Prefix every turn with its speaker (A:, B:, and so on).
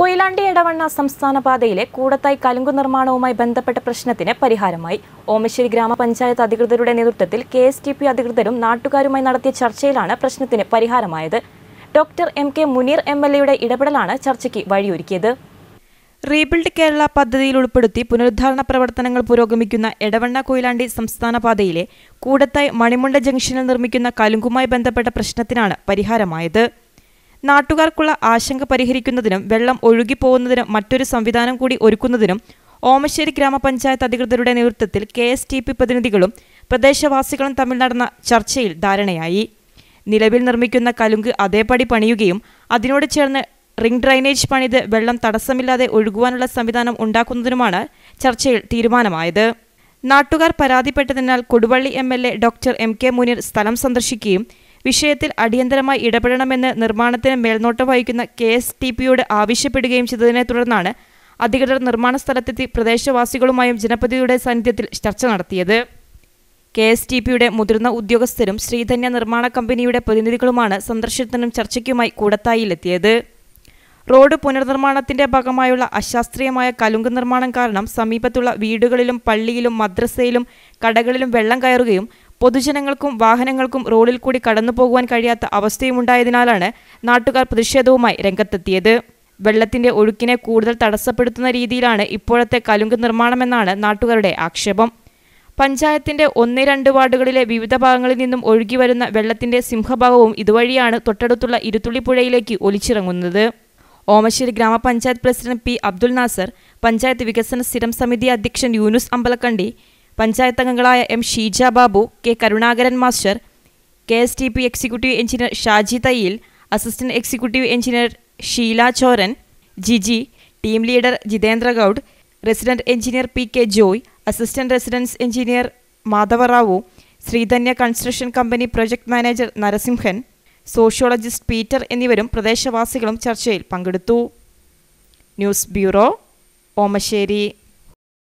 A: കൊയിലാണ്ടി ഇടവണ്ണ സംസ്ഥാന പാതയിലെ കൂടത്തായി കലുങ്കു നിർമ്മാണവുമായി ബന്ധപ്പെട്ട പ്രശ്നത്തിന് പരിഹാരമായി ഓമശ്ശേരി ഗ്രാമപഞ്ചായത്ത് അധികൃതരുടെ നേതൃത്വത്തിൽ കെ എസ് ടി പി അധികൃതരും നാട്ടുകാരുമായി നടത്തിയ ചർച്ചയിലാണ് പ്രശ്നത്തിന് പരിഹാരമായത് doctor M K Muneer M L എയുടെ ഇടപെടലാണ് ചർച്ചയ്ക്ക് വഴിയൊരുക്കിയത് റീബിൽഡ് കേരള പദ്ധതിയിൽ ഉൾപ്പെടുത്തി പുനരുദ്ധാരണ പ്രവർത്തനങ്ങൾ പുരോഗമിക്കുന്ന എടവണ്ണ കൊയിലാണ്ടി സംസ്ഥാന പാതയിലെ കൂടത്തായി മണിമുണ്ട ജംഗ്ഷനിൽ നിർമ്മിക്കുന്ന കലുങ്കുമായി ബന്ധപ്പെട്ട പ്രശ്നത്തിനാണ് പരിഹാരമായത് നാട്ടുകാർക്കുള്ള ആശങ്ക പരിഹരിക്കുന്നതിനും വെള്ളം ഒഴുകിപ്പോകുന്നതിനും മറ്റൊരു സംവിധാനം കൂടി ഒരുക്കുന്നതിനും ഓമശ്ശേരി ഗ്രാമപഞ്ചായത്ത് അധികൃതരുടെ നേതൃത്വത്തിൽ കെ എസ് ടി പി പ്രതിനിധികളും പ്രദേശവാസികളും തമ്മിൽ നടന്ന ചർച്ചയിൽ ധാരണയായി നിലവിൽ നിർമ്മിക്കുന്ന കലുങ്ക് അതേപടി പണിയുകയും അതിനോട് ചേർന്ന് റിംഗ് ഡ്രൈനേജ് പണിത് വെള്ളം തടസ്സമില്ലാതെ ഒഴുകുവാനുള്ള സംവിധാനം ഉണ്ടാക്കുന്നതിനുമാണ് ചർച്ചയിൽ തീരുമാനമായത് നാട്ടുകാർ പരാതിപ്പെട്ടതിനാൽ Koduvally M L A doctor M K Muneer സ്ഥലം സന്ദർശിക്കുകയും വിഷയത്തിൽ അടിയന്തരമായി ഇടപെടണമെന്ന് നിർമ്മാണത്തിന് മേൽനോട്ടം വഹിക്കുന്ന കെ എസ് ടി പിയോട് ആവശ്യപ്പെടുകയും ചെയ്തതിനെ തുടർന്നാണ് അധികൃതർ നിർമ്മാണ സ്ഥലത്തെത്തി പ്രദേശവാസികളുമായും ജനപ്രതിയുടെ സാന്നിധ്യത്തിൽ ചർച്ച നടത്തിയത് കെ എസ് ടി പിയുടെ മുതിർന്ന ഉദ്യോഗസ്ഥരും ശ്രീധന്യ നിർമ്മാണ കമ്പനിയുടെ പ്രതിനിധികളുമാണ് സന്ദർശനത്തിനും ചർച്ചയ്ക്കുമായി കൂടത്തായിലെത്തിയത് റോഡ് പുനർനിർമ്മാണത്തിന്റെ ഭാഗമായുള്ള അശാസ്ത്രീയമായ കലുങ്ക് നിർമ്മാണം കാരണം സമീപത്തുള്ള വീടുകളിലും പള്ളിയിലും മദ്രസയിലും കടകളിലും വെള്ളം കയറുകയും പൊതുജനങ്ങൾക്കും വാഹനങ്ങൾക്കും റോഡിൽ കൂടി കടന്നു പോകുവാൻ കഴിയാത്ത അവസ്ഥയുമുണ്ടായതിനാലാണ് നാട്ടുകാർ പ്രതിഷേധവുമായി രംഗത്തെത്തിയത് വെള്ളത്തിന്റെ ഒഴുക്കിനെ കൂടുതൽ തടസ്സപ്പെടുത്തുന്ന രീതിയിലാണ് ഇപ്പോഴത്തെ കലുങ്ക് നിർമ്മാണമെന്നാണ് നാട്ടുകാരുടെ ആക്ഷേപം പഞ്ചായത്തിന്റെ ഒന്ന് രണ്ട് വാർഡുകളിലെ വിവിധ ഭാഗങ്ങളിൽ നിന്നും ഒഴുകി വരുന്ന വെള്ളത്തിന്റെ സിംഹഭാഗവും ഇതുവഴിയാണ് തൊട്ടടുത്തുള്ള ഇരുത്തുള്ളിപ്പുഴയിലേക്ക് ഒലിച്ചിറങ്ങുന്നത് ഓമശ്ശേരി ഗ്രാമപഞ്ചായത്ത് പ്രസിഡന്റ് പി അബ്ദുൽ നാസർ പഞ്ചായത്ത് വികസന സ്ഥിരം സമിതി അധ്യക്ഷൻ യൂനുസ് അമ്പലക്കണ്ടി പഞ്ചായത്ത് അംഗങ്ങളായ M Sheeja Babu K Karunakaran master K S T P executive engineer Shaji Thayyil assistant executive engineer Sheela Choran Jiji team leader Jitendra Gaud resident engineer P K Joy assistant residence engineer Madhavarao Sreedhanya construction company project manager Narasimhan sociologist Peter എന്നിവരും പ്രദേശവാസികളും ചർച്ചയിൽ പങ്കെടുത്തു ന്യൂസ് ബ്യൂറോ ഓമശ്ശേരി